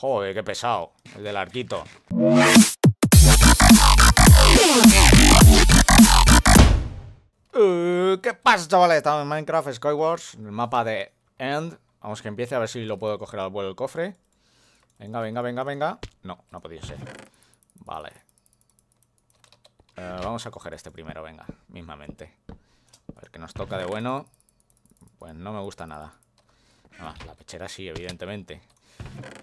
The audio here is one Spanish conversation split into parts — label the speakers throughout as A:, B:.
A: Joder, qué pesado. El del arquito. Eh, ¿Qué pasa, chavales? Estamos en Minecraft Skywars, el mapa de End. Vamos que empiece, a ver si lo puedo coger al vuelo el cofre. Venga, venga, venga, venga. No, no ha podido ser. Vale. Eh, vamos a coger este primero, venga, mismamente. A ver qué nos toca de bueno. Pues no me gusta nada. Ah, la pechera sí, evidentemente.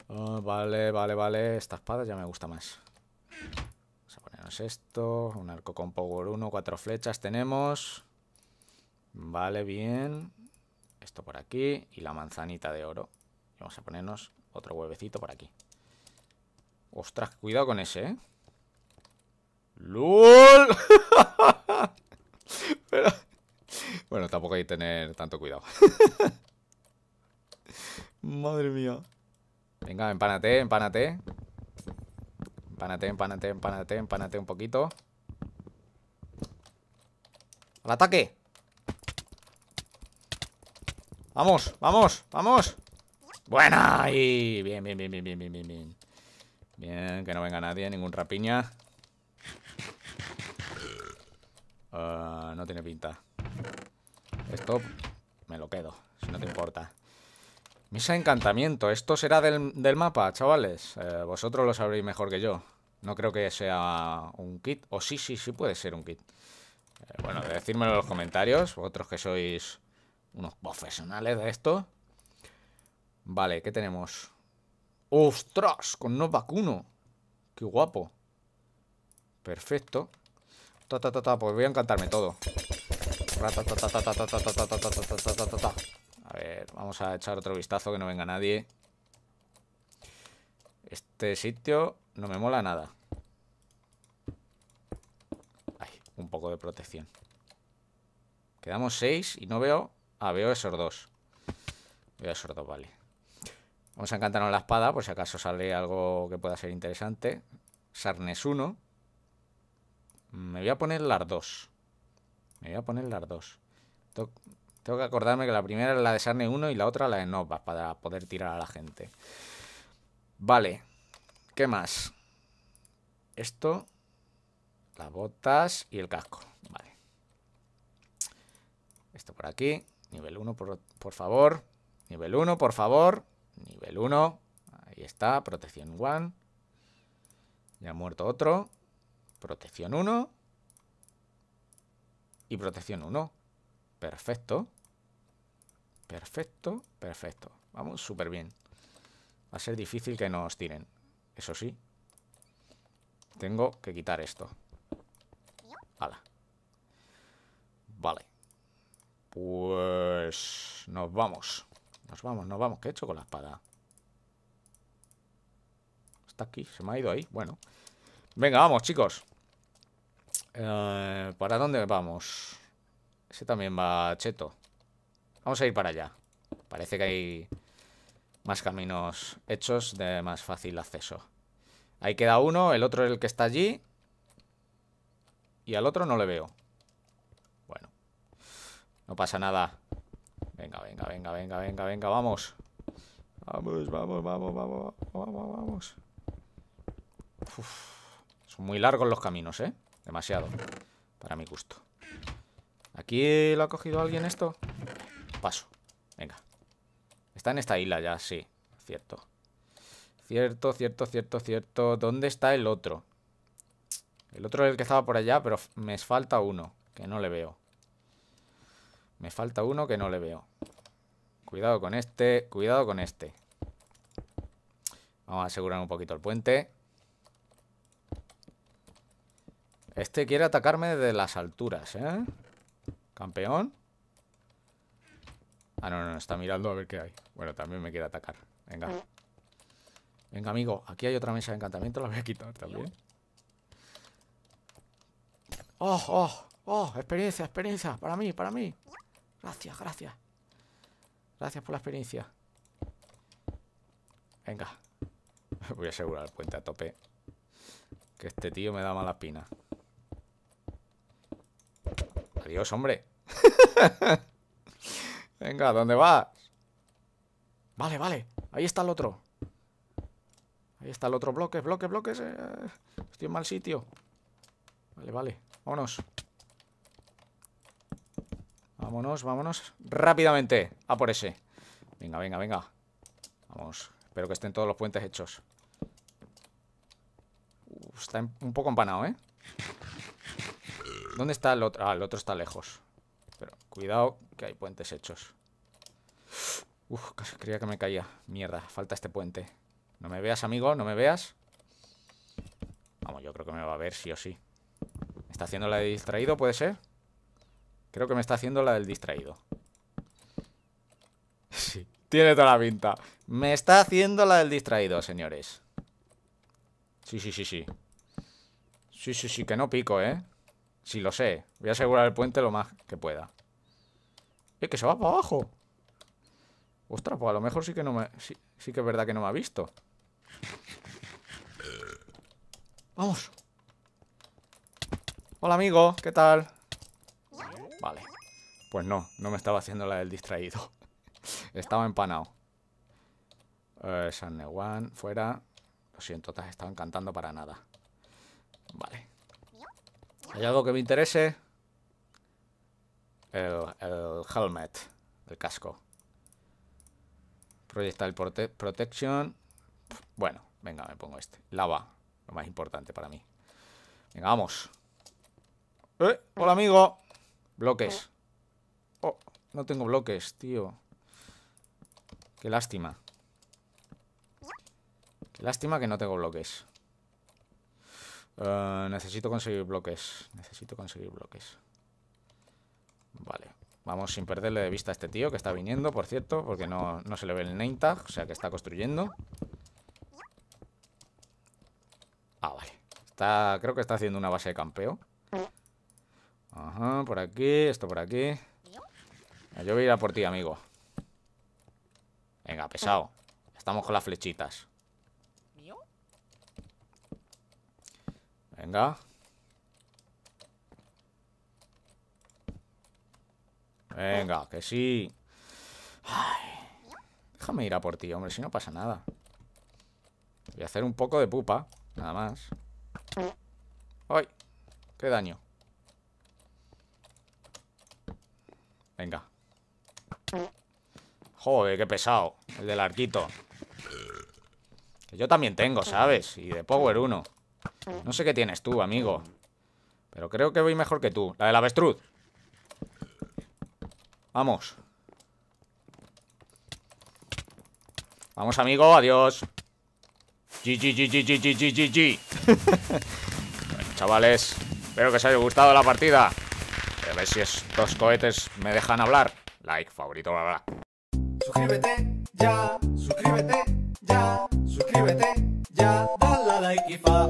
A: Ah, vale, vale, vale. Esta espada ya me gusta más. Vamos a ponernos esto. Un arco con Power 1, cuatro flechas tenemos. Vale, bien. Esto por aquí. Y la manzanita de oro. Vamos a ponernos otro huevecito por aquí. Ostras, cuidado con ese, ¿eh? ¡Lul! Bueno, tampoco hay que tener tanto cuidado. Madre mía. Venga, empánate, empánate. Empánate, empánate, empánate, empánate un poquito. ¡Al ataque! ¡Vamos, vamos, vamos! ¡Buena! Y bien, bien, bien, bien, bien, bien, bien. Bien, que no venga nadie, ningún rapiña. Ah, no tiene pinta. Esto me lo quedo, si no te importa. Misa de encantamiento. ¿Esto será del, mapa, chavales? vosotros lo sabréis mejor que yo. No creo que sea un kit. O sí, sí, sí puede ser un kit. bueno, decírmelo en los comentarios. Vosotros que sois unos profesionales de esto. Vale, ¿qué tenemos? ¡Ostras! Con no vacuno. ¡Qué guapo! Perfecto. Ta, ta, ta, ta, pues voy a encantarme todo. A ver, vamos a echar otro vistazo que no venga nadie. Este sitio no me mola nada. Ay, un poco de protección. Quedamos seis y no veo... Ah, veo esos dos. Veo esos dos, vale. Vamos a encantarnos la espada, por si acaso sale algo que pueda ser interesante. Sarnes 1. Me voy a poner las dos. Me voy a poner las dos. Tengo que acordarme que la primera es la de Sarne 1 y la otra la de Nova para poder tirar a la gente. Vale. ¿Qué más? Esto, las botas y el casco. Vale. Esto por aquí. Nivel 1, por, por favor. Nivel 1, por favor. Nivel 1. Ahí está. Protección 1. Ya ha muerto otro. Protección 1. Y protección 1. Perfecto. Perfecto, perfecto. Vamos súper bien. Va a ser difícil que nos tiren. Eso sí. Tengo que quitar esto. Hala. Vale. Pues... Nos vamos. Nos vamos, nos vamos. ¿Qué he hecho con la espada? Está aquí. Se me ha ido ahí. Bueno. Venga, vamos, chicos. Eh, ¿Para dónde vamos? Ese también va cheto. Vamos a ir para allá. Parece que hay más caminos hechos de más fácil acceso. Ahí queda uno, el otro es el que está allí. Y al otro no le veo. Bueno. No pasa nada. Venga, venga, venga, venga, venga, venga, vamos. Vamos, vamos, vamos, vamos, vamos, vamos. Son muy largos los caminos, ¿eh? Demasiado. Para mi gusto. ¿Aquí lo ha cogido alguien esto? Paso. Venga. Está en esta isla ya, sí. Cierto. Cierto, cierto, cierto, cierto. ¿Dónde está el otro? El otro es el que estaba por allá, pero me falta uno. Que no le veo. Me falta uno que no le veo. Cuidado con este, cuidado con este. Vamos a asegurar un poquito el puente. Este quiere atacarme desde las alturas, ¿eh? Campeón. Ah, no, no, no, está mirando a ver qué hay. Bueno, también me quiere atacar. Venga. Venga, amigo, aquí hay otra mesa de encantamiento, la voy a quitar también. ¡Oh, oh, oh! Experiencia, experiencia, para mí, para mí. Gracias, gracias. Gracias por la experiencia. Venga. Voy a asegurar el puente a tope. Que este tío me da mala pina. Adiós, hombre. Venga, ¿dónde vas? Vale, vale. Ahí está el otro. Ahí está el otro bloque, bloque, bloques. Eh, estoy en mal sitio. Vale, vale. Vámonos. Vámonos, vámonos. Rápidamente. A por ese. Venga, venga, venga. Vamos. Espero que estén todos los puentes hechos. está un poco empanado, ¿eh? ¿Dónde está el otro? Ah, el otro está lejos. Pero cuidado, que hay puentes hechos. Uf, casi creía que me caía. Mierda, falta este puente. No me veas, amigo, no me veas. Vamos, yo creo que me va a ver sí o sí. ¿Me está haciendo la de distraído, puede ser? Creo que me está haciendo la del distraído. Sí, tiene toda la pinta. Me está haciendo la del distraído, señores. Sí, sí, sí, sí. Sí, sí, sí, que no pico, ¿eh? Si lo sé. Voy a asegurar el puente lo más que pueda. ¡Eh, que se va para abajo! Ostras, pues a lo mejor sí que no me... Sí, que es verdad que no me ha visto. ¡Vamos! Hola, amigo. ¿Qué tal? Vale. Pues no, no me estaba haciendo la del distraído. estaba empanado. Eh, San fuera. Lo siento, te has estado encantando para nada. Vale. ¿Hay algo que me interese? El, helmet, el casco. Proyectile Protection. Bueno, venga, me pongo este. Lava, lo más importante para mí. Venga, vamos. Eh, hola, amigo. Bloques. Oh, no tengo bloques, tío. Qué lástima. Qué lástima que no tengo bloques. Eh, necesito conseguir bloques. Necesito conseguir bloques. Vale. Vamos sin perderle de vista a este tío que está viniendo, por cierto, porque no, se le ve el name tag, o sea que está construyendo. Ah, vale. Está, creo que está haciendo una base de campeo. Ajá, por aquí, esto por aquí. Eh, yo voy a ir a por ti, amigo. Venga, pesado. Estamos con las flechitas. Venga. Venga, que sí. déjame ir a por ti, hombre, si no pasa nada. Voy a hacer un poco de pupa, nada más. ¡Ay! ¡Qué daño! Venga. Joder, qué pesado. El del arquito. Que yo también tengo, ¿sabes? Y de Power 1. No sé qué tienes tú, amigo. Pero creo que voy mejor que tú. La del avestruz. Vamos. Vamos, amigo. Adiós. bueno, chavales, espero que os haya gustado la partida. A ver si estos cohetes me dejan hablar. Like, favorito, bla, bla. Suscríbete ya, suscríbete ya, suscríbete ya, dale like y fa.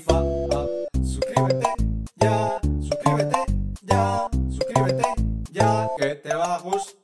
A: fa, Suscríbete ya, suscríbete ya, suscríbete ya, que te va a gustar.